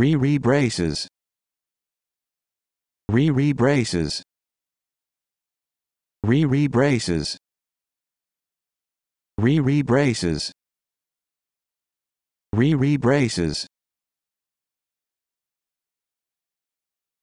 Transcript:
Re-re braces. Re-re braces. Re-re braces. Re-re braces. Re-re braces.